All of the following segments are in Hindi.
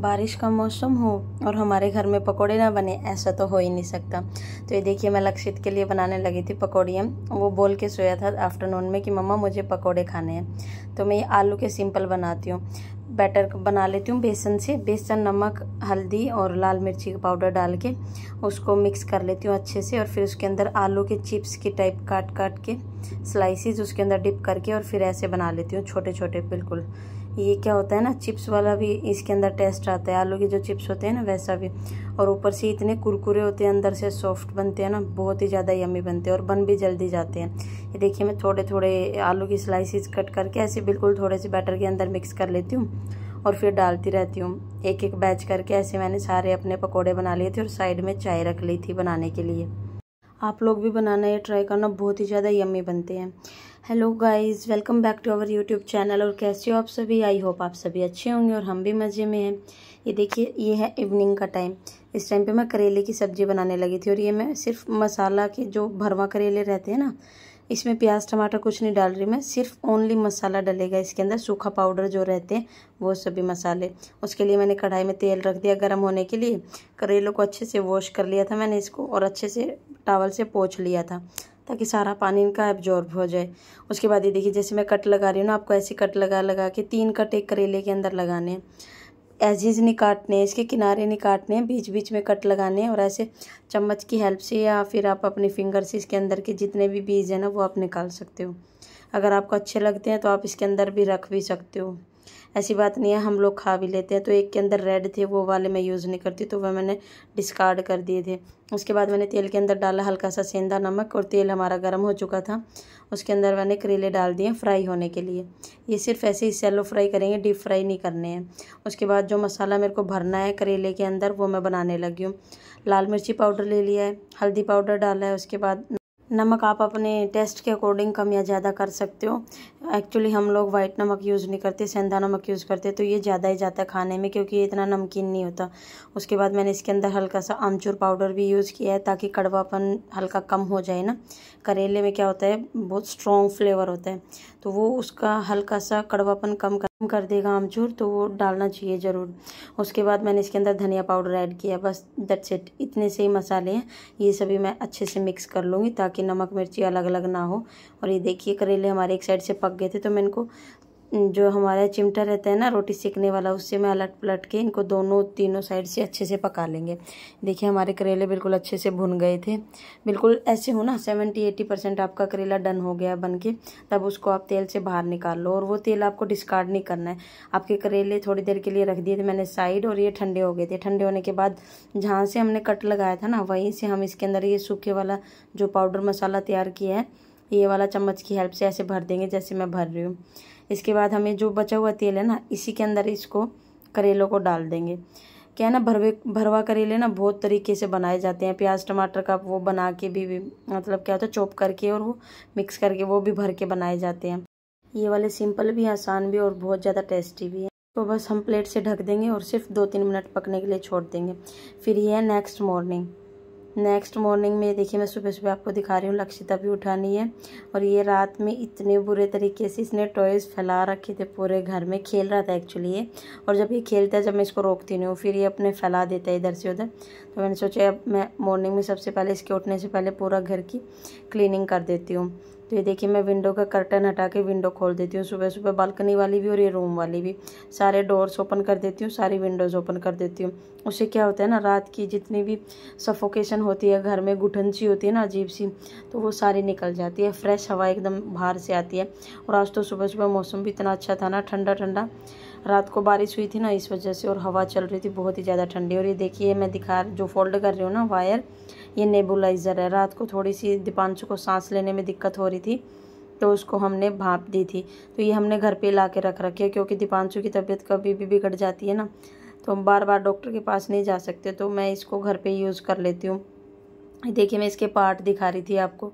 बारिश का मौसम हो और हमारे घर में पकोड़े ना बने ऐसा तो हो ही नहीं सकता तो ये देखिए मैं लक्षित के लिए बनाने लगी थी पकौड़ियाँ वो बोल के सोया था आफ्टरनून में कि मम्मा मुझे पकोड़े खाने हैं तो मैं ये आलू के सिंपल बनाती हूँ बैटर बना लेती हूँ बेसन से बेसन नमक हल्दी और लाल मिर्ची का पाउडर डाल के उसको मिक्स कर लेती हूँ अच्छे से और फिर उसके अंदर आलू के चिप्स की टाइप काट काट के स्लाइसिस उसके अंदर डिप करके और फिर ऐसे बना लेती हूँ छोटे छोटे बिल्कुल ये क्या होता है ना चिप्स वाला भी इसके अंदर टेस्ट आता है आलू के जो चिप्स होते हैं ना वैसा भी और ऊपर से इतने कुरकुरे होते हैं अंदर से सॉफ्ट बनते हैं ना बहुत ही ज़्यादा यमी बनते हैं और बन भी जल्दी जाते हैं ये देखिए मैं थोड़े थोड़े आलू की स्लाइसिस कट करके ऐसे बिल्कुल थोड़े से बैटर के अंदर मिक्स कर लेती हूँ और फिर डालती रहती हूँ एक एक बैच करके ऐसे मैंने सारे अपने पकौड़े बना लिए थे और साइड में चाय रख ली थी बनाने के लिए आप लोग भी बनाना ये ट्राई करना बहुत ही ज़्यादा यमी बनते हैं hello guys welcome back to our YouTube channel और कैसे हो आप सभी आई होप आप सभी अच्छे होंगे और हम भी मज़े में हैं ये देखिए ये है इवनिंग का टाइम इस टाइम पे मैं करेले की सब्ज़ी बनाने लगी थी और ये मैं सिर्फ मसाला के जो भरवा करेले रहते हैं ना इसमें प्याज टमाटर कुछ नहीं डाल रही मैं सिर्फ ओनली मसाला डलेगा इसके अंदर सूखा पाउडर जो रहते हैं वो सभी मसाले उसके लिए मैंने कढ़ाई में तेल रख दिया गर्म होने के लिए करेलों को अच्छे से वॉश कर लिया था मैंने इसको और अच्छे से टावल से पोछ लिया था ताकि सारा पानी इनका एब्जॉर्ब हो जाए उसके बाद ये देखिए जैसे मैं कट लगा रही हूँ ना आपको ऐसे कट लगा लगा के तीन कट एक करेले के अंदर लगाने हैं एजिज नहीं काटने हैं इसके किनारे नहीं काटने हैं बीच बीच में कट लगाने हैं और ऐसे चम्मच की हेल्प से या फिर आप अपने फिंगर से इसके अंदर के जितने भी बीज हैं ना वो आप निकाल सकते हो अगर आपको अच्छे लगते हैं तो आप इसके अंदर भी रख भी सकते हो ऐसी बात नहीं है हम लोग खा भी लेते हैं तो एक के अंदर रेड थे वो वाले मैं यूज़ नहीं करती तो वह मैंने डिस्कार्ड कर दिए थे उसके बाद मैंने तेल के अंदर डाला हल्का सा सेंधा नमक और तेल हमारा गर्म हो चुका था उसके अंदर मैंने करेले डाल दिए फ्राई होने के लिए ये सिर्फ ऐसे ही सेलो फ्राई करेंगे डीप फ्राई नहीं करने हैं उसके बाद जो मसाला मेरे को भरना है करेले के अंदर वो मैं बनाने लगी हूँ लाल मिर्ची पाउडर ले लिया है हल्दी पाउडर डाला है उसके बाद नमक आप अपने टेस्ट के अकॉर्डिंग कम या ज़्यादा कर सकते हो एक्चुअली हम लोग वाइट नमक यूज़ नहीं करते सेंधा नमक यूज़ करते तो ये ज़्यादा ही जाता है खाने में क्योंकि ये इतना नमकीन नहीं होता उसके बाद मैंने इसके अंदर हल्का सा आमचूर पाउडर भी यूज़ किया है ताकि कड़वापन हल्का कम हो जाए ना करेले में क्या होता है बहुत स्ट्रॉन्ग फ्लेवर होता है तो वो उसका हल्का सा कड़वापन कम कर कर देगा आमचूर तो वो डालना चाहिए ज़रूर उसके बाद मैंने इसके अंदर धनिया पाउडर ऐड किया बस दैट्स इट इतने से ही मसाले हैं ये सभी मैं अच्छे से मिक्स कर लूँगी ताकि नमक मिर्ची अलग अलग ना हो और ये देखिए करेले हमारे एक साइड से पक गए थे तो मैं इनको जो हमारा चिमटा रहता है ना रोटी सेकने वाला उससे मैं अलट पलट के इनको दोनों तीनों साइड से अच्छे से पका लेंगे देखिए हमारे करेले बिल्कुल अच्छे से भुन गए थे बिल्कुल ऐसे हो ना सेवेंटी एट्टी परसेंट आपका करेला डन हो गया बन के तब उसको आप तेल से बाहर निकाल लो और वो तेल आपको डिस्कार्ड नहीं करना है आपके करेले थोड़ी देर के लिए रख दिए थे मैंने साइड और ये ठंडे हो गए थे ठंडे होने के बाद जहाँ से हमने कट लगाया था ना वहीं से हम इसके अंदर ये सूखे वाला जो पाउडर मसाला तैयार किया है ये वाला चम्मच की हेल्प से ऐसे भर देंगे जैसे मैं भर रही हूँ इसके बाद हमें जो बचा हुआ तेल है ना इसी के अंदर इसको करेलों को डाल देंगे क्या है ना भरवे भरवा करेले ना बहुत तरीके से बनाए जाते हैं प्याज टमाटर का वो बना के भी, भी मतलब क्या होता है चॉप करके और वो मिक्स करके वो भी भर के बनाए जाते हैं ये वाले सिंपल भी आसान भी और बहुत ज़्यादा टेस्टी भी है तो बस हम प्लेट से ढक देंगे और सिर्फ दो तीन मिनट पकने के लिए छोड़ देंगे फिर ये है नेक्स्ट मॉर्निंग नेक्स्ट मॉर्निंग में देखिए मैं सुबह सुबह आपको दिखा रही हूँ लक्षिता भी उठानी है और ये रात में इतने बुरे तरीके से इसने टॉयज़ फैला रखे थे पूरे घर में खेल रहा था एक्चुअली ये और जब ये खेलता है जब मैं इसको रोकती नहीं हूँ फिर ये अपने फैला देता है इधर से उधर तो मैंने सोचा अब मैं मॉर्निंग में सबसे पहले इसके उठने से पहले पूरा घर की क्लिनिंग कर देती हूँ तो ये देखिए मैं विंडो का कर्टन हटा के विंडो खोल देती हूँ सुबह सुबह बालकनी वाली भी और ये रूम वाली भी सारे डोर्स ओपन कर देती हूँ सारी विंडोज़ ओपन कर देती हूँ उससे क्या होता है ना रात की जितनी भी सफोकेशन होती है घर में घुटन सी होती है ना अजीब सी तो वो सारी निकल जाती है फ्रेश हवा एकदम बाहर से आती है और आज तो सुबह सुबह मौसम भी इतना अच्छा था ना ठंडा ठंडा रात को बारिश हुई थी ना इस वजह से और हवा चल रही थी बहुत ही ज़्यादा ठंडी और ये देखिए मैं दिखा जो फोल्ड कर रही हूँ ना वायर ये नेबुलाइज़र है रात को थोड़ी सी दीपांशु को सांस लेने में दिक्कत हो रही थी तो उसको हमने भाप दी थी तो ये हमने घर पे ला के रख रखी है क्योंकि दीपांशु की तबीयत कभी भी बिगड़ जाती है ना तो हम बार बार डॉक्टर के पास नहीं जा सकते तो मैं इसको घर पर यूज़ कर लेती हूँ देखिए मैं इसके पार्ट दिखा रही थी आपको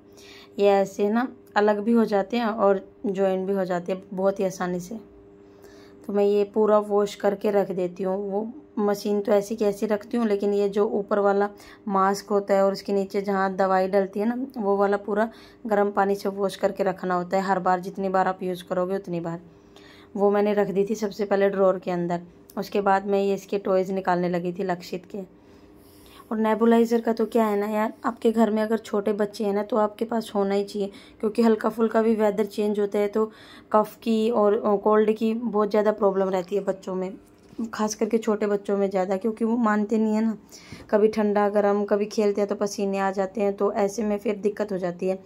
ये ऐसे ना अलग भी हो जाते हैं और ज्वाइन भी हो जाते हैं बहुत ही आसानी से तो मैं ये पूरा वॉश करके रख देती हूँ वो मशीन तो ऐसी कैसी रखती हूँ लेकिन ये जो ऊपर वाला मास्क होता है और उसके नीचे जहाँ दवाई डलती है ना वो वाला पूरा गर्म पानी से वॉश करके रखना होता है हर बार जितनी बार आप यूज़ करोगे उतनी बार वो मैंने रख दी थी सबसे पहले ड्रॉर के अंदर उसके बाद मैं ये इसके टॉयज़ निकालने लगी थी लक्षित के और नेबुलाइज़र का तो क्या है ना यार आपके घर में अगर छोटे बच्चे हैं ना तो आपके पास होना ही चाहिए क्योंकि हल्का फुल्का भी वेदर चेंज होता है तो कफ़ की और कोल्ड की बहुत ज़्यादा प्रॉब्लम रहती है बच्चों में खास करके छोटे बच्चों में ज़्यादा क्योंकि वो मानते नहीं है ना कभी ठंडा गर्म कभी खेलते हैं तो पसीने आ जाते हैं तो ऐसे में फिर दिक्कत हो जाती है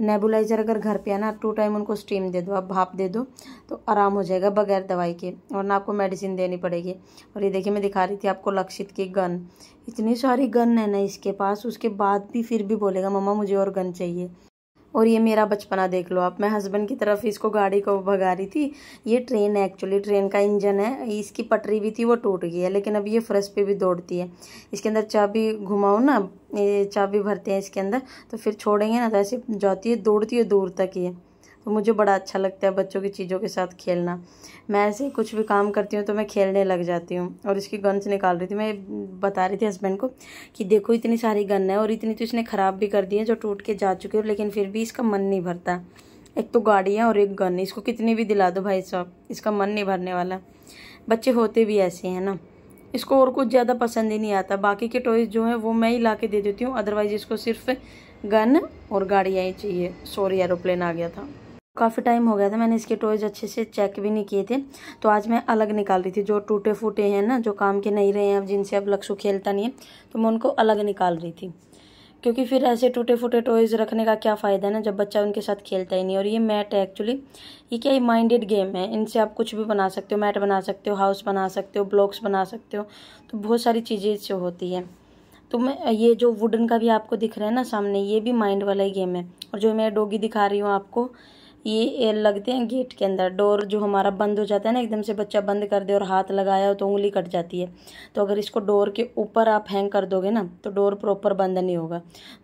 नेबुलाइज़र अगर घर पे है ना टू टाइम उनको स्टीम दे दो आप भाप दे दो तो आराम हो जाएगा बगैर दवाई के और ना आपको मेडिसिन देनी पड़ेगी और ये देखिए मैं दिखा रही थी आपको लक्षित की गन इतनी सारी गन है ना इसके पास उसके बाद भी फिर भी बोलेगा मम्मा मुझे और गन चाहिए और ये मेरा बचपना देख लो आप मैं हस्बैंड की तरफ इसको गाड़ी को भगा रही थी ये ट्रेन है एक्चुअली ट्रेन का इंजन है इसकी पटरी भी थी वो टूट गई है लेकिन अब ये फ्रश पे भी दौड़ती है इसके अंदर चाबी घुमाओ ना ये चाबी भरते हैं इसके अंदर तो फिर छोड़ेंगे ना तो ऐसे जाती है दौड़ती है दूर तक ये तो मुझे बड़ा अच्छा लगता है बच्चों की चीज़ों के साथ खेलना मैं ऐसे कुछ भी काम करती हूँ तो मैं खेलने लग जाती हूँ और इसकी गन्स निकाल रही थी मैं बता रही थी हस्बैंड को कि देखो इतनी सारी गन है और इतनी तो इसने ख़राब भी कर दी है जो टूट के जा चुकी है लेकिन फिर भी इसका मन नहीं भरता एक तो गाड़ियाँ और एक गन इसको कितनी भी दिला दो भाई साहब इसका मन नहीं भरने वाला बच्चे होते भी ऐसे हैं ना इसको और कुछ ज़्यादा पसंद ही नहीं आता बाकी के टॉयज़ जो हैं वो मैं ही ला के दे देती हूँ अदरवाइज़ इसको सिर्फ गन और गाड़ियाँ ही चाहिए सॉरी एरोप्लेन आ गया था काफ़ी टाइम हो गया था मैंने इसके टॉयज़ अच्छे से चेक भी नहीं किए थे तो आज मैं अलग निकाल रही थी जो टूटे फूटे हैं ना जो काम के नहीं रहे हैं अब जिनसे अब लक्सू खेलता नहीं है तो मैं उनको अलग निकाल रही थी क्योंकि फिर ऐसे टूटे फूटे टॉयज रखने का क्या फ़ायदा है ना जब बच्चा उनके साथ खेलता ही नहीं और ये मैट है एक्चुअली ये क्या माइंडेड गेम है इनसे आप कुछ भी बना सकते हो मैट बना सकते हो हाउस बना सकते हो ब्लॉक्स बना सकते हो तो बहुत सारी चीज़ें इससे होती है तो मैं ये जो वुडन का भी आपको दिख रहा है ना सामने ये भी माइंड वाला ही गेम है और जो मैं डोगी दिखा रही हूँ आपको ये लगते हैं गेट के अंदर डोर जो हमारा बंद हो जाता है ना एकदम से बच्चा बंद कर दे और हाथ लगाया हो तो उंगली कट जाती है तो अगर इसको डोर के ऊपर आप हैंग कर दोगे ना तो डोर प्रॉपर बंद नहीं होगा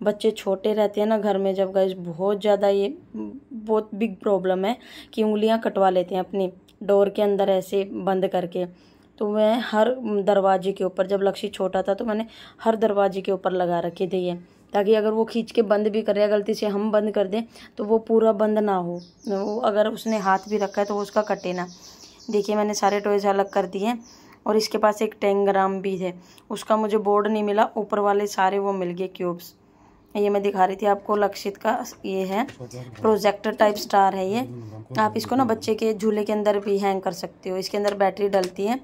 बच्चे छोटे रहते हैं ना घर में जब गए बहुत ज़्यादा ये बहुत बिग प्रॉब्लम है कि उंगलियाँ कटवा लेते हैं अपनी डोर के अंदर ऐसे बंद करके तो मैं हर दरवाजे के ऊपर जब लक्ष्य छोटा था तो मैंने हर दरवाजे के ऊपर लगा रखे थे ये ताकि अगर वो खींच के बंद भी करें गलती से हम बंद कर दें तो वो पूरा बंद ना हो वो अगर उसने हाथ भी रखा है तो वो उसका कटे ना देखिए मैंने सारे टॉयज़ अलग कर दिए हैं और इसके पास एक टेंग्राम भी है उसका मुझे बोर्ड नहीं मिला ऊपर वाले सारे वो मिल गए क्यूब्स ये मैं दिखा रही थी आपको लक्षित का ये है प्रोजेक्टर टाइप स्टार है ये आप इसको ना बच्चे के झूले के अंदर भी हैंग कर सकते हो इसके अंदर बैटरी डलती है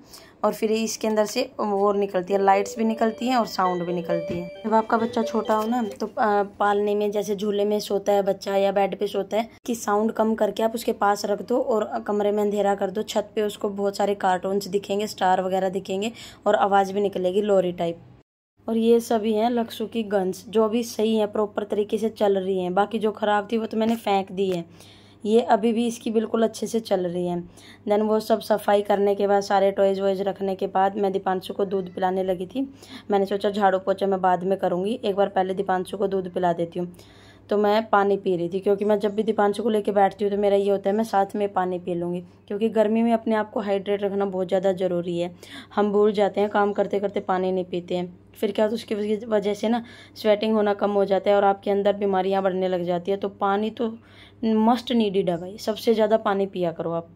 और फिर इसके अंदर से वो निकलती है लाइट्स भी निकलती हैं और साउंड भी निकलती है जब आपका बच्चा छोटा हो ना तो पालने में जैसे झूले में सोता है बच्चा या बेड पे सोता है कि साउंड कम करके आप उसके पास रख दो और कमरे में अंधेरा कर दो छत पे उसको बहुत सारे कार्टून्स दिखेंगे स्टार वगैरह दिखेंगे और आवाज़ भी निकलेगी लोरी टाइप और ये सभी हैं लक्सु की गन्स जो अभी सही हैं प्रॉपर तरीके से चल रही हैं बाकी जो ख़राब थी वो तो मैंने फेंक दी है ये अभी भी इसकी बिल्कुल अच्छे से चल रही है देन वो सब सफाई करने के बाद सारे टॉयज़ वॉयज़ रखने के बाद मैं दीपांशु को दूध पिलाने लगी थी मैंने सोचा झाड़ू पोछा मैं बाद में करूँगी एक बार पहले दीपांशु को दूध पिला देती हूँ तो मैं पानी पी रही थी क्योंकि मैं जब भी दीपांशु को लेके बैठती हूँ तो मेरा ये होता है मैं साथ में पानी पी लूँगी क्योंकि गर्मी में अपने आप को हाइड्रेट रखना बहुत ज़्यादा ज़रूरी है हम भूल जाते हैं काम करते करते पानी नहीं पीते हैं फिर क्या होता तो है उसकी वजह से ना स्वेटिंग होना कम हो जाता है और आपके अंदर बीमारियाँ बढ़ने लग जाती है तो पानी तो मस्ट नीडिड है भाई सबसे ज़्यादा पानी पिया करो आप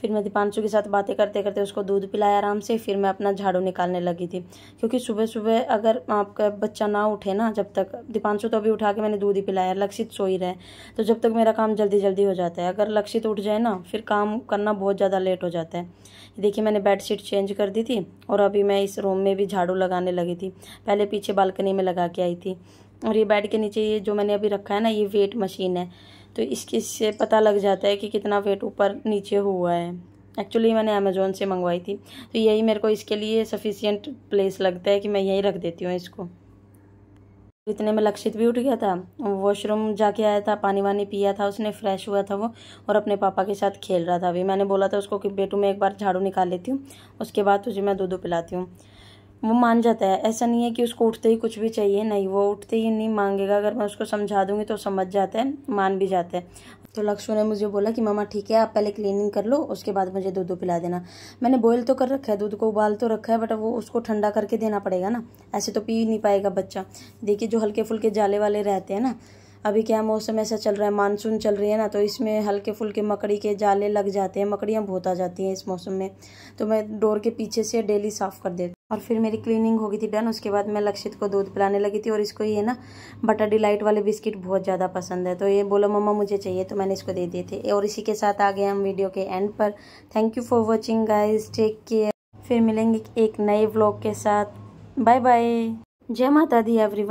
फिर मैं दीपांशु के साथ बातें करते करते उसको दूध पिलाया आराम से फिर मैं अपना झाड़ू निकालने लगी थी क्योंकि सुबह सुबह अगर आपका बच्चा ना उठे ना जब तक दीपांशु तो अभी उठा के मैंने दूध ही पिलाया लक्षित सो ही रहे तो जब तक मेरा काम जल्दी जल्दी हो जाता है अगर लक्षित उठ जाए ना फिर काम करना बहुत ज़्यादा लेट हो जाता है देखिए मैंने बेडशीट चेंज कर दी थी और अभी मैं इस रूम में भी झाड़ू लगाने लगी थी पहले पीछे बालकनी में लगा के आई थी और ये बेड के नीचे ये जो मैंने अभी रखा है ना ये वेट मशीन है तो इसके से पता लग जाता है कि कितना वेट ऊपर नीचे हुआ है एक्चुअली मैंने अमेजोन से मंगवाई थी तो यही मेरे को इसके लिए सफिशियंट प्लेस लगता है कि मैं यहीं रख देती हूँ इसको इतने में लक्षित भी उठ गया था वॉशरूम जाके आया था पानी वानी पिया था उसने फ्रेश हुआ था वो और अपने पापा के साथ खेल रहा था अभी मैंने बोला था उसको कि बेटू मैं एक बार झाड़ू निकाल लेती हूँ उसके बाद तुझे मैं दूध पिलाती हूँ वो मान जाता है ऐसा नहीं है कि उसको उठते ही कुछ भी चाहिए नहीं वो उठते ही नहीं मांगेगा अगर मैं उसको समझा दूंगी तो समझ जाता है मान भी जाता है तो लक्ष्मण ने मुझे बोला कि मामा ठीक है आप पहले क्लीनिंग कर लो उसके बाद मुझे दूध पिला देना मैंने बॉयल तो कर रखा है दूध को उबाल तो रखा है बट वो उसको ठंडा करके देना पड़ेगा ना ऐसे तो पी नहीं पाएगा बच्चा देखिए जो हल्के फुल्के जाले वाले रहते हैं ना अभी क्या मौसम ऐसा चल रहा है मानसून चल रही है ना तो इसमें हल्के फुल्के मकड़ी के जाले लग जाते हैं मकड़ियाँ बहुत आ जाती हैं इस मौसम में तो मैं डोर के पीछे से डेली साफ़ कर देती और फिर मेरी क्लीनिंग हो गई थी डन उसके बाद मैं लक्षित को दूध पिलाने लगी थी और इसको ये ना बटर डिलाइट वाले बिस्किट बहुत ज़्यादा पसंद है तो ये बोला मम्मा मुझे चाहिए तो मैंने इसको दे दिए थे और इसी के साथ आ गए हम वीडियो के एंड पर thank you for watching guys take care फिर मिलेंगे एक नए ब्लॉग के साथ बाय बाय जय माता दी एवरीवन